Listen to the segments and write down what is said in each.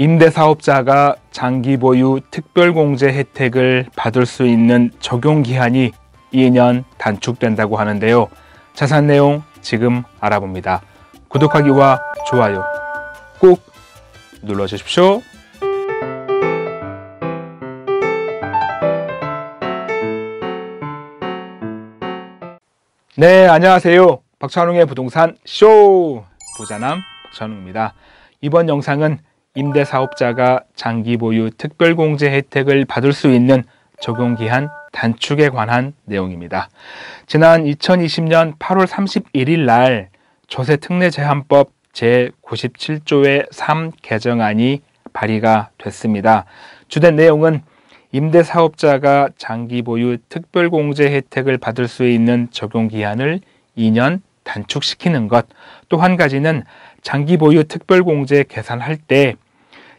임대사업자가 장기 보유 특별공제 혜택을 받을 수 있는 적용 기한이 2년 단축된다고 하는데요. 자산 내용 지금 알아봅니다. 구독하기와 좋아요 꼭 눌러주십시오. 네, 안녕하세요. 박찬웅의 부동산 쇼! 보자남 박찬웅입니다. 이번 영상은 임대사업자가 장기 보유 특별공제 혜택을 받을 수 있는 적용기한 단축에 관한 내용입니다. 지난 2020년 8월 31일 날 조세특례 제한법 제97조의 3 개정안이 발의가 됐습니다. 주된 내용은 임대사업자가 장기 보유 특별공제 혜택을 받을 수 있는 적용 기한을 2년 단축시키는 것, 또 한 가지는 장기 보유 특별공제 계산할 때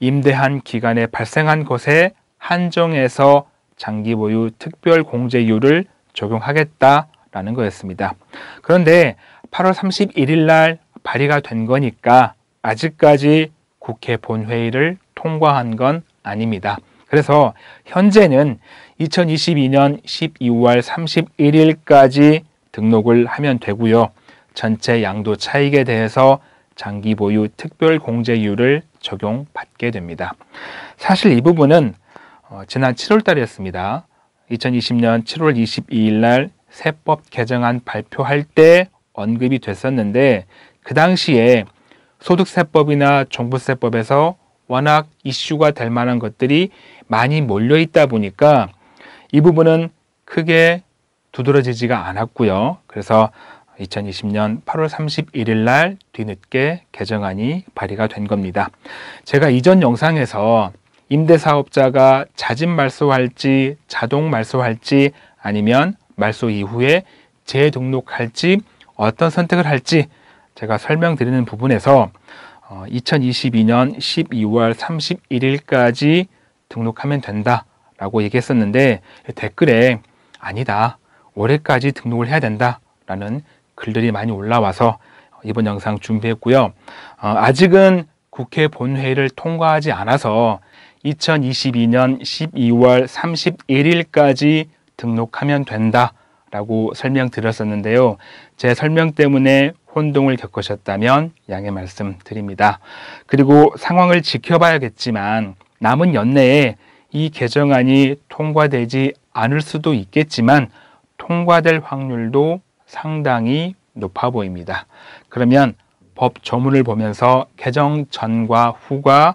임대한 기간에 발생한 것에 한정해서 장기 보유 특별공제율을 적용하겠다라는 거였습니다. 그런데 8월 31일 날 발의가 된 거니까 아직까지 국회 본회의를 통과한 건 아닙니다. 그래서 현재는 2022년 12월 31일까지 등록을 하면 되고요. 전체 양도 차익에 대해서 장기 보유 특별 공제율을 적용받게 됩니다. 사실 이 부분은 어, 지난 7월 달이었습니다. 2020년 7월 22일 날 세법 개정안 발표할 때 언급이 됐었는데 그 당시에 소득세법이나 종부세법에서 워낙 이슈가 될 만한 것들이 많이 몰려 있다 보니까 이 부분은 크게 두드러지지가 않았고요. 그래서 2020년 8월 31일 날 뒤늦게 개정안이 발의가 된 겁니다. 제가 이전 영상에서 임대사업자가 자진 말소할지 자동 말소할지 아니면 말소 이후에 재등록할지 어떤 선택을 할지 제가 설명드리는 부분에서 2022년 12월 31일까지 등록하면 된다라고 얘기했었는데 댓글에 아니다 올해까지 등록을 해야 된다라는 글들이 많이 올라와서 이번 영상 준비했고요. 어, 아직은 국회 본회의를 통과하지 않아서 2022년 12월 31일까지 등록하면 된다라고 설명드렸었는데요. 제 설명 때문에 혼동을 겪으셨다면 양해 말씀드립니다. 그리고 상황을 지켜봐야겠지만 남은 연내에 이 개정안이 통과되지 않을 수도 있겠지만 통과될 확률도 상당히 높아 보입니다. 그러면 법 조문을 보면서 개정 전과 후가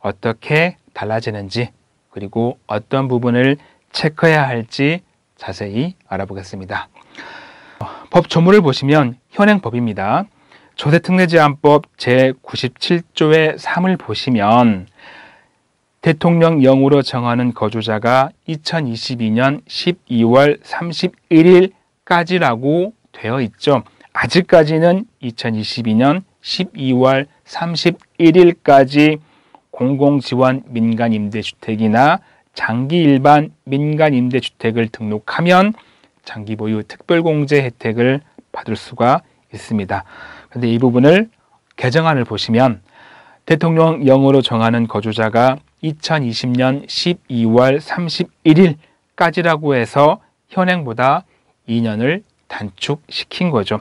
어떻게 달라지는지 그리고 어떤 부분을 체크해야 할지 자세히 알아보겠습니다. 법 조문을 보시면 현행법입니다. 조세특례제한법 제97조의 3을 보시면 대통령령으로 정하는 거주자가 2022년 12월 31일 까지라고 되어 있죠. 아직까지는 2022년 12월 31일까지 공공지원 민간임대주택이나 장기 일반 민간임대주택을 등록하면 장기보유 특별공제 혜택을 받을 수가 있습니다. 그런데 이 부분을 개정안을 보시면 대통령령으로 정하는 거주자가 2020년 12월 31일까지라고 해서 현행보다 2년을 단축시킨 거죠.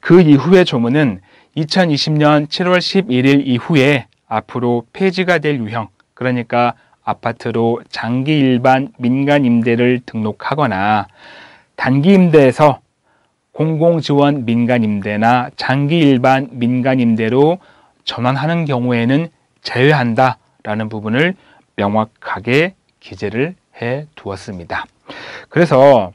그 이후의 조문은 2020년 7월 11일 이후에 앞으로 폐지가 될 유형, 그러니까 아파트로 장기 일반 민간 임대를 등록하거나 단기 임대에서 공공지원 민간 임대나 장기 일반 민간 임대로 전환하는 경우에는 제외한다 라는 부분을 명확하게 기재를 해 두었습니다. 그래서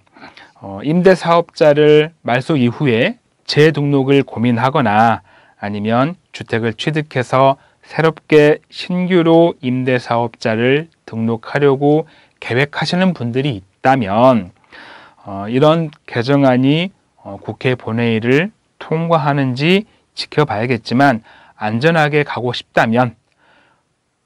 어, 임대 사업자를 말소 이후에 재등록을 고민하거나 아니면 주택을 취득해서 새롭게 신규로 임대 사업자를 등록하려고 계획하시는 분들이 있다면 어, 이런 개정안이 어, 국회 본회의를 통과하는지 지켜봐야겠지만 안전하게 가고 싶다면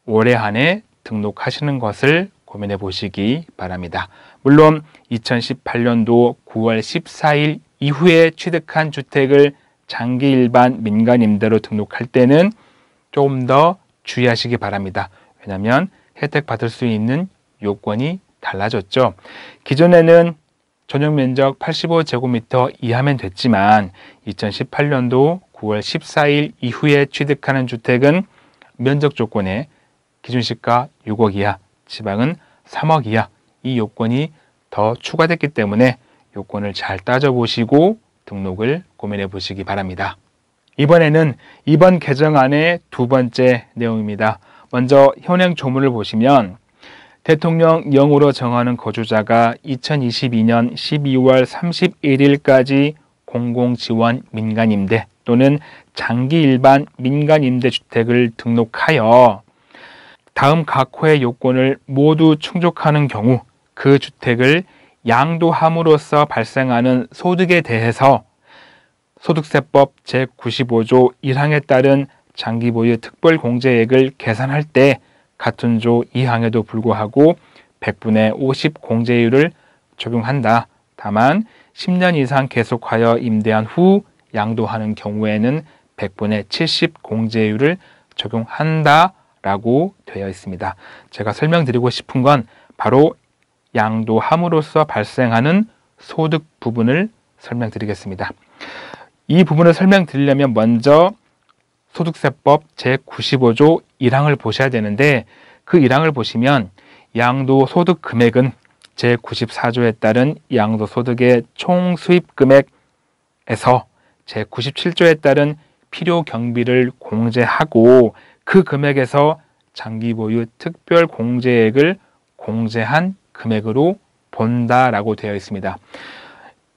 올해 안에 등록하시는 것을 고민해 보시기 바랍니다. 물론 2018년도 9월 14일 이후에 취득한 주택을 장기 일반 민간임대로 등록할 때는 조금 더 주의하시기 바랍니다. 왜냐하면 혜택 받을 수 있는 요건이 달라졌죠. 기존에는 전용 면적 85제곱미터 이하면 됐지만 2018년도 9월 14일 이후에 취득하는 주택은 면적 조건에 기준시가 6억 이하, 지방은 3억 이하, 이 요건이 더 추가됐기 때문에 요건을 잘 따져보시고 등록을 고민해 보시기 바랍니다. 이번에는 이번 개정안의 두 번째 내용입니다. 먼저 현행 조문을 보시면 대통령 영으로 정하는 거주자가 2022년 12월 31일까지 공공지원 민간임대 또는 장기 일반 민간임대 주택을 등록하여 다음 각 호의 요건을 모두 충족하는 경우 그 주택을 양도함으로써 발생하는 소득에 대해서 소득세법 제95조 1항에 따른 장기보유 특별공제액을 계산할 때 같은 조 2항에도 불구하고 100분의 50 공제율을 적용한다. 다만 10년 이상 계속하여 임대한 후 양도하는 경우에는 100분의 70 공제율을 적용한다. 라고 되어 있습니다. 제가 설명드리고 싶은 건 바로 양도함으로써 발생하는 소득 부분을 설명드리겠습니다. 이 부분을 설명드리려면 먼저 소득세법 제95조 1항을 보셔야 되는데 그 1항을 보시면 양도소득 금액은 제94조에 따른 양도소득의 총수입금액에서 제97조에 따른 필요경비를 공제하고 그 금액에서 장기보유 특별공제액을 공제한 금액으로 본다라고 되어 있습니다.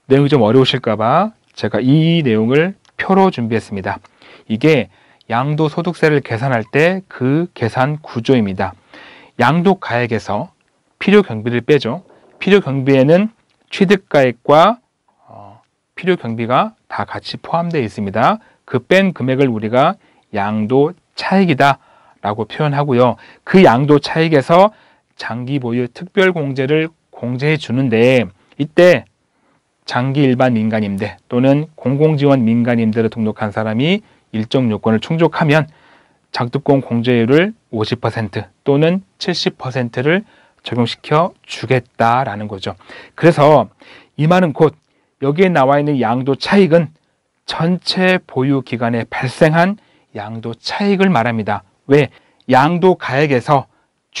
내용이 좀 어려우실까봐 제가 이 내용을 표로 준비했습니다. 이게 양도 소득세를 계산할 때 그 계산 구조입니다. 양도 가액에서 필요 경비를 빼죠. 필요 경비에는 취득 가액과 어, 필요 경비가 다 같이 포함되어 있습니다. 그 뺀 금액을 우리가 양도 차익이다 라고 표현하고요. 그 양도 차익에서 장기 보유 특별 공제를 공제해 주는데 이때 장기 일반 민간임대 또는 공공지원 민간임대로 등록한 사람이 일정 요건을 충족하면 장특공 공제율을 50% 또는 70%를 적용시켜 주겠다라는 거죠. 그래서 이 말은 곧 여기에 나와 있는 양도 차익은 전체 보유 기간에 발생한 양도 차익을 말합니다. 왜? 양도 가액에서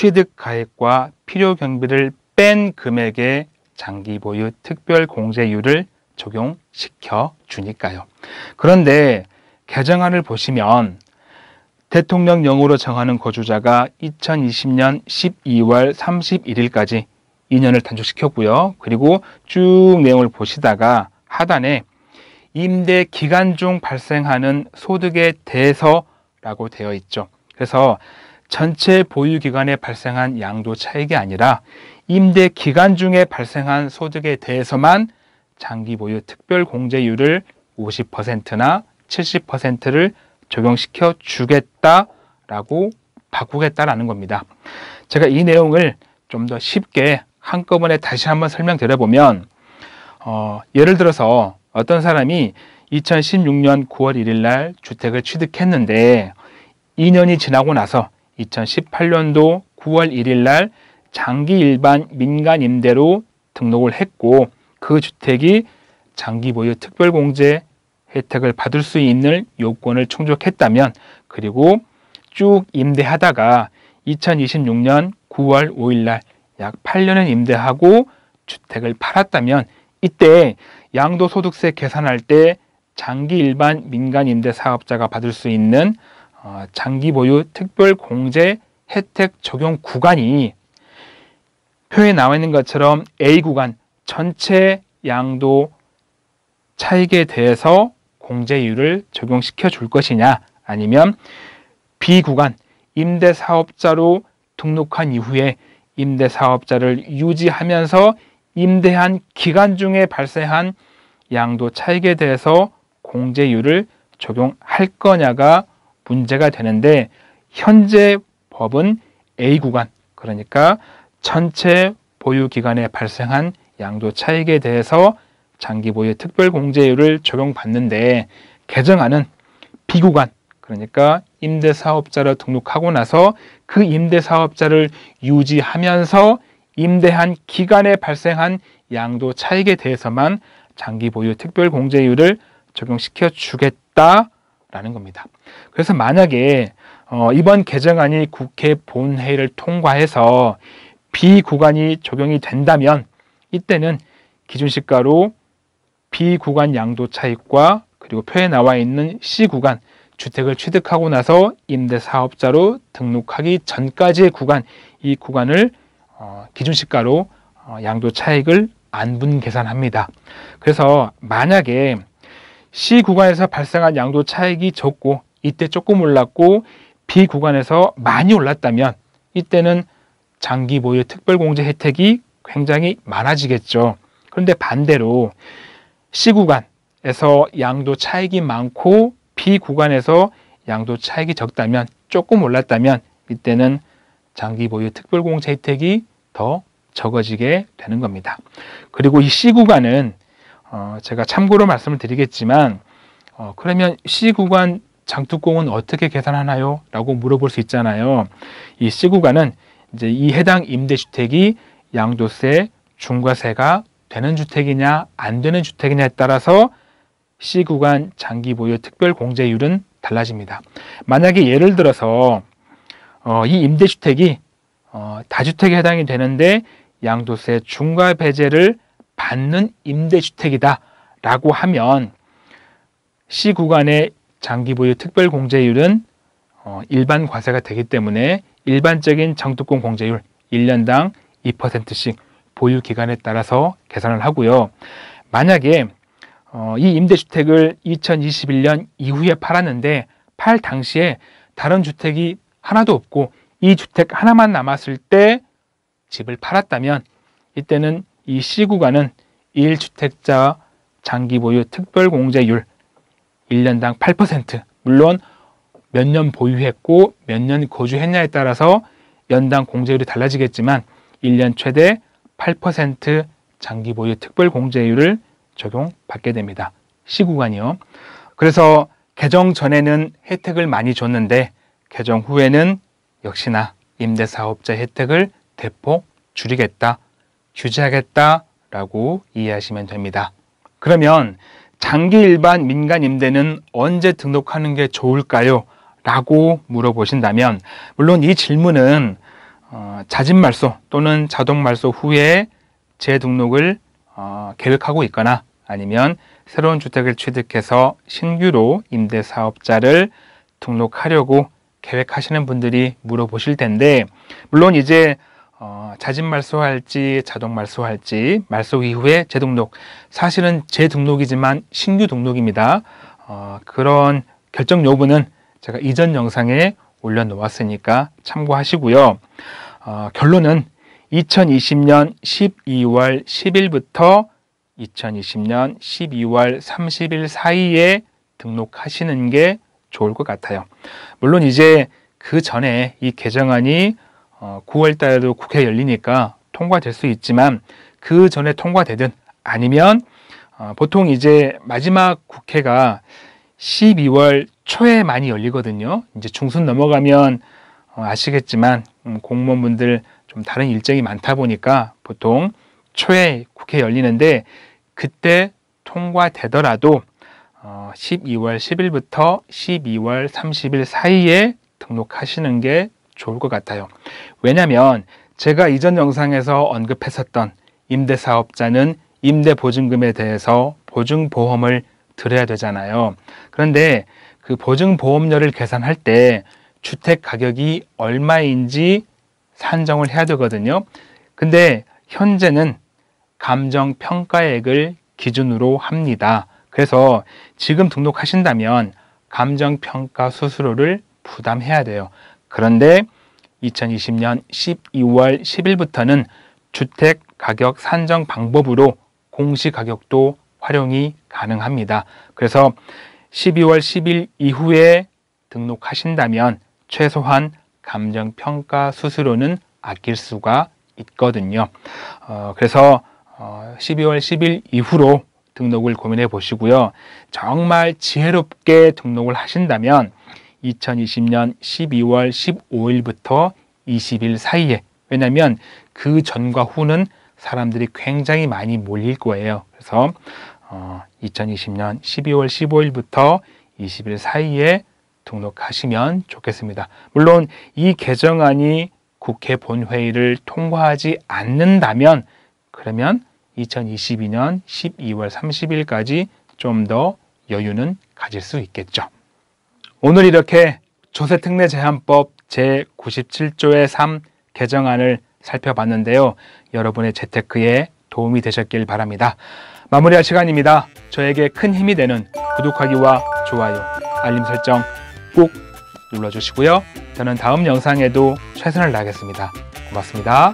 취득 가액과 필요 경비를 뺀 금액의 장기 보유 특별 공제율을 적용시켜 주니까요. 그런데 개정안을 보시면 대통령령으로 정하는 거주자가 2020년 12월 31일까지 2년을 단축시켰고요. 그리고 쭉 내용을 보시다가 하단에 임대 기간 중 발생하는 소득에 대서라고 되어 있죠. 그래서 전체 보유 기간에 발생한 양도 차익이 아니라 임대 기간 중에 발생한 소득에 대해서만 장기 보유 특별 공제율을 50%나 70%를 적용시켜 주겠다라고 바꾸겠다라는 겁니다. 제가 이 내용을 좀 더 쉽게 한꺼번에 다시 한번 설명드려보면 어, 예를 들어서 어떤 사람이 2016년 9월 1일 날 주택을 취득했는데 2년이 지나고 나서 2018년도 9월 1일 날 장기 일반 민간 임대로 등록을 했고 그 주택이 장기 보유 특별공제 혜택을 받을 수 있는 요건을 충족했다면 그리고 쭉 임대하다가 2026년 9월 5일 날 약 8년을 임대하고 주택을 팔았다면 이때 양도소득세 계산할 때 장기 일반 민간 임대 사업자가 받을 수 있는 아, 장기 보유 특별 공제 혜택 적용 구간이 표에 나와 있는 것처럼 A 구간 전체 양도 차익에 대해서 공제율을 적용시켜 줄 것이냐 아니면 B 구간 임대 사업자로 등록한 이후에 임대 사업자를 유지하면서 임대한 기간 중에 발생한 양도 차익에 대해서 공제율을 적용할 거냐가 문제가 되는데 현재 법은 A 구간 그러니까 전체 보유 기간에 발생한 양도 차익에 대해서 장기 보유 특별 공제율을 적용받는데 개정안은 B 구간 그러니까 임대 사업자를 등록하고 나서 그 임대 사업자를 유지하면서 임대한 기간에 발생한 양도 차익에 대해서만 장기 보유 특별 공제율을 적용시켜 주겠다. 라는 겁니다. 그래서 만약에 어, 이번 개정안이 국회 본회의를 통과해서 비구간이 적용이 된다면 이때는 기준시가로 비구간 양도 차익과 그리고 표에 나와 있는 C구간 주택을 취득하고 나서 임대사업자로 등록하기 전까지의 구간 이 구간을 어, 기준시가로 어, 양도 차익을 안분 계산합니다. 그래서 만약에 C 구간에서 발생한 양도 차익이 적고 이때 조금 올랐고 B 구간에서 많이 올랐다면 이때는 장기 보유 특별공제 혜택이 굉장히 많아지겠죠. 그런데 반대로 C 구간에서 양도 차익이 많고 B 구간에서 양도 차익이 적다면 조금 올랐다면 이때는 장기 보유 특별공제 혜택이 더 적어지게 되는 겁니다. 그리고 이 C 구간은 어, 제가 참고로 말씀을 드리겠지만 어, 그러면 C구간 장특공은 어떻게 계산하나요? 라고 물어볼 수 있잖아요. 이 C구간은 이제 이 해당 임대주택이 양도세, 중과세가 되는 주택이냐 안 되는 주택이냐에 따라서 C구간 장기 보유 특별 공제율은 달라집니다. 만약에 예를 들어서 어, 이 임대주택이 어, 다주택에 해당이 되는데 양도세 중과 배제를 받는 임대주택이다라고 하면 C 구간의 장기 보유 특별 공제율은 어, 일반 과세가 되기 때문에 일반적인 장독권 공제율 1년당 2%씩 보유 기간에 따라서 계산을 하고요. 만약에 어, 이 임대주택을 2021년 이후에 팔았는데 팔 당시에 다른 주택이 하나도 없고 이 주택 하나만 남았을 때 집을 팔았다면 이때는 이시 구간은 1주택자 장기 보유 특별 공제율 1년당 8% 물론 몇 년 보유했고 몇 년 거주했냐에 따라서 연당 공제율이 달라지겠지만 1년 최대 8% 장기 보유 특별 공제율을 적용받게 됩니다. 시 구간이요. 그래서 개정 전에는 혜택을 많이 줬는데 개정 후에는 역시나 임대사업자 혜택을 대폭 줄이겠다. 규제하겠다라고 이해하시면 됩니다. 그러면 장기 일반 민간 임대는 언제 등록하는 게 좋을까요? 라고 물어보신다면 물론 이 질문은 어, 자진 말소 또는 자동 말소 후에 재등록을 어, 계획하고 있거나 아니면 새로운 주택을 취득해서 신규로 임대 사업자를 등록하려고 계획하시는 분들이 물어보실 텐데 물론 이제 어, 자진 말소할지 자동 말소할지 말소 이후에 재등록 사실은 재등록이지만 신규 등록입니다. 어, 그런 결정 여부는 제가 이전 영상에 올려놓았으니까 참고하시고요. 어, 결론은 2020년 12월 10일부터 2020년 12월 30일 사이에 등록하시는 게 좋을 것 같아요. 물론 이제 그 전에 이 개정안이 어, 9월 달에도 국회 열리니까 통과될 수 있지만 그 전에 통과되든 아니면 어, 보통 이제 마지막 국회가 12월 초에 많이 열리거든요. 이제 중순 넘어가면 어, 아시겠지만 음, 공무원분들 좀 다른 일정이 많다 보니까 보통 초에 국회 열리는데 그때 통과되더라도 어, 12월 10일부터 12월 30일 사이에 등록하시는 게 좋을 것 같아요. 왜냐하면 제가 이전 영상에서 언급했었던 임대사업자는 임대보증금에 대해서 보증보험을 들어야 되잖아요. 그런데 그 보증보험료를 계산할 때 주택 가격이 얼마인지 산정을 해야 되거든요. 근데 현재는 감정평가액을 기준으로 합니다. 그래서 지금 등록하신다면 감정평가 수수료를 부담해야 돼요. 그런데 2020년 12월 10일부터는 주택 가격 산정 방법으로 공시 가격도 활용이 가능합니다. 그래서 12월 10일 이후에 등록하신다면 최소한 감정평가 수수료는 아낄 수가 있거든요. 어, 그래서 어, 12월 10일 이후로 등록을 고민해 보시고요. 정말 지혜롭게 등록을 하신다면 2020년 12월 15일부터 20일 사이에 왜냐하면 그 전과 후는 사람들이 굉장히 많이 몰릴 거예요. 그래서 어, 2020년 12월 15일부터 20일 사이에 등록하시면 좋겠습니다. 물론 이 개정안이 국회 본회의를 통과하지 않는다면 그러면 2022년 12월 30일까지 좀 더 여유는 가질 수 있겠죠. 오늘 이렇게 조세특례 제한법 제97조의 3 개정안을 살펴봤는데요. 여러분의 재테크에 도움이 되셨길 바랍니다. 마무리할 시간입니다. 저에게 큰 힘이 되는 구독하기와 좋아요, 알림 설정 꼭 눌러주시고요. 저는 다음 영상에도 최선을 다하겠습니다. 고맙습니다.